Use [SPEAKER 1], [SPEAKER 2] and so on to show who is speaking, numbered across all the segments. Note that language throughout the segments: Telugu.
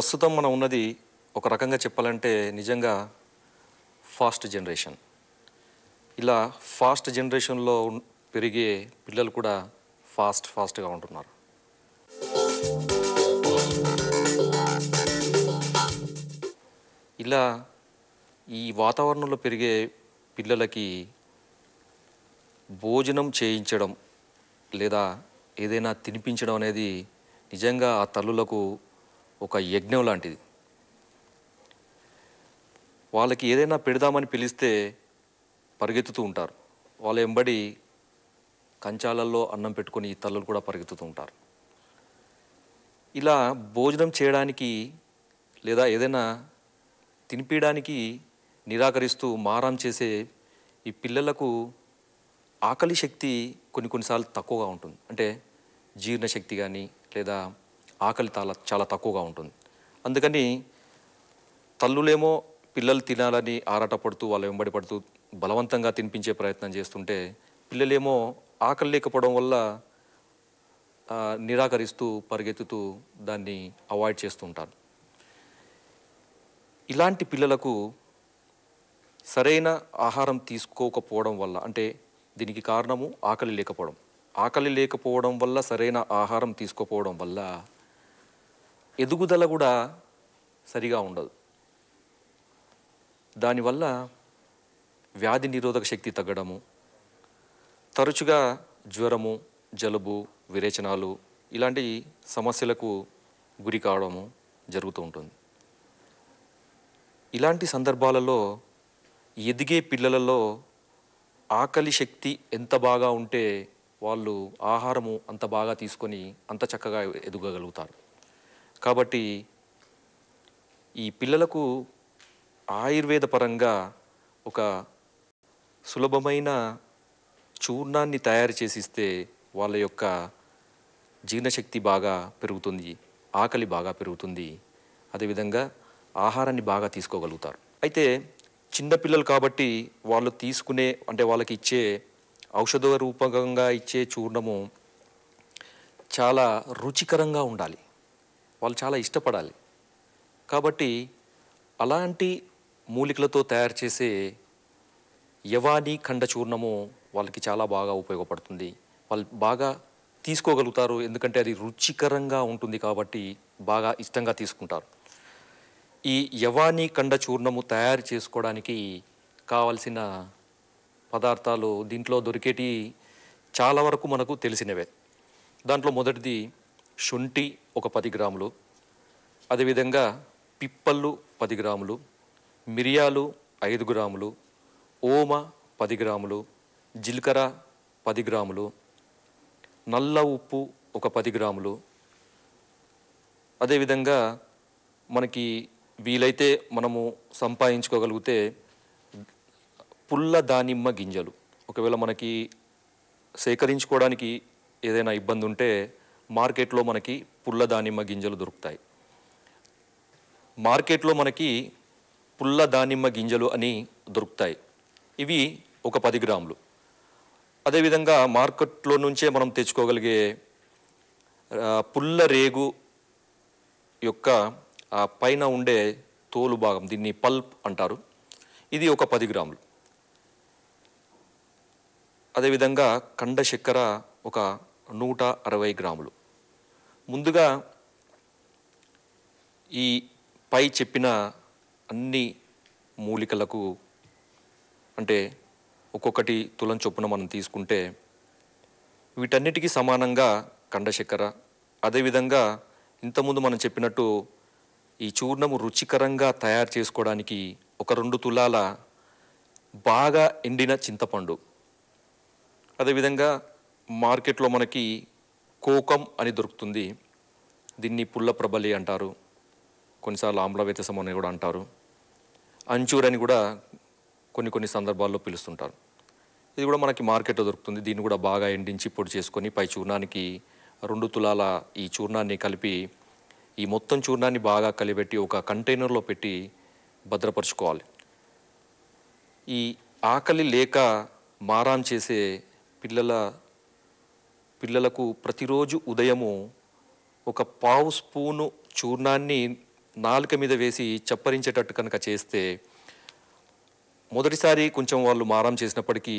[SPEAKER 1] ప్రస్తుతం మనం ఉన్నది ఒక రకంగా చెప్పాలంటే నిజంగా ఫాస్ట్ జనరేషన్ ఇలా ఫాస్ట్ జనరేషన్లో పెరిగే పిల్లలు కూడా ఫాస్ట్ ఫాస్ట్గా ఉంటున్నారు ఇలా ఈ వాతావరణంలో పెరిగే పిల్లలకి భోజనం చేయించడం లేదా ఏదైనా తినిపించడం అనేది నిజంగా ఆ తల్లులకు ఒక యజ్ఞం లాంటిది వాళ్ళకి ఏదైనా పెడదామని పిలిస్తే పరిగెత్తుతూ ఉంటారు వాళ్ళ ఎంబడి కంచాలల్లో అన్నం పెట్టుకుని ఈ తల్లులు కూడా పరిగెత్తుతూ ఉంటారు ఇలా భోజనం చేయడానికి లేదా ఏదైనా తినిపించడానికి నిరాకరిస్తూ మారం చేసే ఈ పిల్లలకు ఆకలి శక్తి కొన్ని కొన్నిసార్లు తక్కువగా ఉంటుంది అంటే జీర్ణశక్తి కానీ లేదా ఆకలి తాల చాలా తక్కువగా ఉంటుంది అందుకని తల్లులేమో పిల్లలు తినాలని ఆరాటపడుతూ వాళ్ళ వెంబడి పడుతూ బలవంతంగా తినిపించే ప్రయత్నం చేస్తుంటే పిల్లలేమో ఆకలి లేకపోవడం వల్ల నిరాకరిస్తూ పరిగెత్తుతూ దాన్ని అవాయిడ్ చేస్తూ ఉంటారు ఇలాంటి పిల్లలకు సరైన ఆహారం తీసుకోకపోవడం వల్ల అంటే దీనికి కారణము ఆకలి లేకపోవడం ఆకలి లేకపోవడం వల్ల సరైన ఆహారం తీసుకోకపోవడం వల్ల ఎదుగుదల కూడా సరిగా ఉండదు దానివల్ల వ్యాధి నిరోధక శక్తి తగ్గడము తరచుగా జ్వరము జలుబు విరేచనాలు ఇలాంటి సమస్యలకు గురి కావడము జరుగుతూ ఉంటుంది ఇలాంటి సందర్భాలలో ఎదిగే పిల్లలలో ఆకలి శక్తి ఎంత బాగా ఉంటే వాళ్ళు ఆహారము అంత బాగా తీసుకొని అంత చక్కగా ఎదుగగలుగుతారు కాబట్టి ఈ పిల్లలకు ఆయుర్వేద పరంగా ఒక సులభమైన చూర్ణాన్ని తయారు చేసి ఇస్తే వాళ్ళ యొక్క జీర్ణశక్తి బాగా పెరుగుతుంది ఆకలి బాగా పెరుగుతుంది అదేవిధంగా ఆహారాన్ని బాగా తీసుకోగలుగుతారు అయితే చిన్నపిల్లలు కాబట్టి వాళ్ళు తీసుకునే అంటే వాళ్ళకి ఇచ్చే ఔషధ రూపకంగా ఇచ్చే చూర్ణము చాలా రుచికరంగా ఉండాలి వాళ్ళు చాలా ఇష్టపడాలి కాబట్టి అలాంటి మూలికలతో తయారు చేసే యవాని ఖండచూర్ణము వాళ్ళకి చాలా బాగా ఉపయోగపడుతుంది వాళ్ళు బాగా తీసుకోగలుగుతారు ఎందుకంటే అది రుచికరంగా ఉంటుంది కాబట్టి బాగా ఇష్టంగా తీసుకుంటారు ఈ యవాని కండ చూర్ణము తయారు చేసుకోవడానికి కావలసిన పదార్థాలు దీంట్లో దొరికేటి చాలా వరకు మనకు తెలిసినవే దాంట్లో మొదటిది శుంఠి ఒక పది గ్రాములు అదేవిధంగా పిప్పళ్ళు పది గ్రాములు మిరియాలు ఐదు గ్రాములు ఓమ పది గ్రాములు జీలకర్ర పది గ్రాములు నల్ల ఉప్పు ఒక పది గ్రాములు అదేవిధంగా మనకి వీలైతే మనము సంపాదించుకోగలిగితే పుల్ల దానిమ్మ గింజలు ఒకవేళ మనకి సేకరించుకోవడానికి ఏదైనా ఇబ్బంది ఉంటే మార్కెట్లో మనకి పుల్ల దానిమ్మ గింజలు దొరుకుతాయి మార్కెట్లో మనకి పుల్ల దానిమ్మ గింజలు అని దొరుకుతాయి ఇవి ఒక పది గ్రాములు అదేవిధంగా మార్కెట్లో నుంచే మనం తెచ్చుకోగలిగే పుల్ల రేగు యొక్క పైన ఉండే తోలు భాగం దీన్ని పల్ప్ అంటారు ఇది ఒక పది గ్రాములు అదేవిధంగా కండ చక్కెర ఒక నూట అరవై గ్రాములు ముందుగా ఈ పై చెప్పిన అన్ని మూలికలకు అంటే ఒక్కొక్కటి తులం చొప్పున మనం తీసుకుంటే వీటన్నిటికీ సమానంగా కండశక్కర అదేవిధంగా ఇంతకుముందు మనం చెప్పినట్టు ఈ చూర్ణము రుచికరంగా తయారు చేసుకోవడానికి ఒక రెండు తులాల బాగా ఎండిన చింతపండు అదేవిధంగా మార్కెట్లో మనకి కోకం అని దొరుకుతుంది దీన్ని పుల్ల ప్రబలి అంటారు కొన్నిసార్లు ఆమ్ల వ్యత్యాసం అని కూడా అంటారు అంచూర్ అని కూడా కొన్ని కొన్ని సందర్భాల్లో పిలుస్తుంటారు ఇది కూడా మనకి మార్కెట్లో దొరుకుతుంది దీన్ని కూడా బాగా ఎండించి పొడి చేసుకొని పై చూర్ణానికి రెండు తులాల ఈ చూర్ణాన్ని కలిపి ఈ మొత్తం చూర్ణాన్ని బాగా కలిపెట్టి ఒక కంటైనర్లో పెట్టి భద్రపరుచుకోవాలి ఈ ఆకలి లేక మారాం చేసే పిల్లల పిల్లలకు ప్రతిరోజు ఉదయము ఒక పావు స్పూను చూర్ణాన్ని నాలుక మీద వేసి చప్పరించేటట్టు కనుక చేస్తే మొదటిసారి కొంచెం వాళ్ళు మారం చేసినప్పటికీ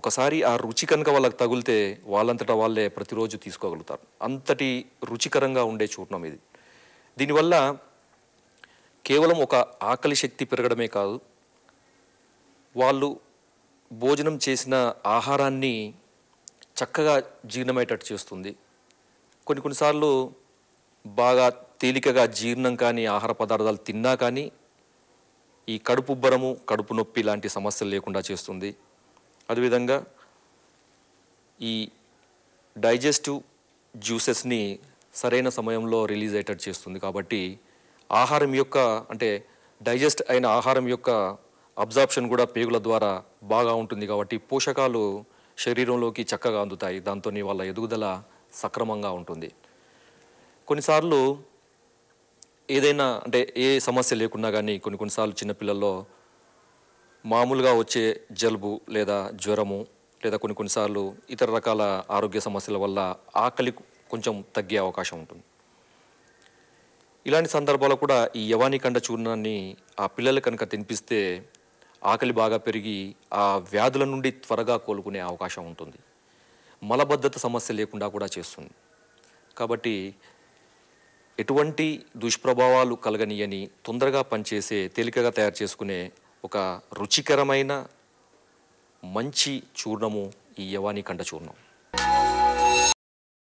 [SPEAKER 1] ఒకసారి ఆ రుచి కనుక వాళ్ళకి తగిలితే వాళ్ళంతటా వాళ్ళే ప్రతిరోజు తీసుకోగలుగుతారు అంతటి రుచికరంగా ఉండే చూర్ణం ఇది దీనివల్ల కేవలం ఒక ఆకలి శక్తి పెరగడమే కాదు వాళ్ళు భోజనం చేసిన ఆహారాన్ని చక్కగా జీర్ణమయ్యేటట్టు చేస్తుంది కొన్ని కొన్నిసార్లు బాగా తేలికగా జీర్ణం కానీ ఆహార పదార్థాలు తిన్నా కానీ ఈ కడుపు బరము కడుపు నొప్పి లాంటి సమస్యలు లేకుండా చేస్తుంది అదేవిధంగా ఈ డైజెస్టివ్ జ్యూసెస్ని సరైన సమయంలో రిలీజ్ అయ్యేటట్టు చేస్తుంది కాబట్టి ఆహారం యొక్క అంటే డైజెస్ట్ అయిన ఆహారం యొక్క అబ్జాప్షన్ కూడా పేగుల ద్వారా బాగా ఉంటుంది కాబట్టి పోషకాలు శరీరంలోకి చక్కగా అందుతాయి దాంతో వాళ్ళ ఎదుగుదల సక్రమంగా ఉంటుంది కొన్నిసార్లు ఏదైనా అంటే ఏ సమస్య లేకున్నా కానీ కొన్ని కొన్నిసార్లు చిన్నపిల్లల్లో మామూలుగా వచ్చే జలుబు లేదా జ్వరము లేదా కొన్ని కొన్నిసార్లు ఇతర రకాల ఆరోగ్య సమస్యల వల్ల ఆకలి కొంచెం తగ్గే అవకాశం ఉంటుంది ఇలాంటి సందర్భాల్లో కూడా ఈ యవాని కండ చూర్ణాన్ని ఆ పిల్లలు కనుక తినిపిస్తే ఆకలి బాగా పెరిగి ఆ వ్యాధుల నుండి త్వరగా కోలుకునే అవకాశం ఉంటుంది మలబద్ధత సమస్య లేకుండా కూడా చేస్తుంది కాబట్టి ఎటువంటి దుష్ప్రభావాలు కలగనీయని తొందరగా పనిచేసే తేలికగా తయారు చేసుకునే ఒక రుచికరమైన మంచి చూర్ణము ఈ యవాని కండ చూర్ణం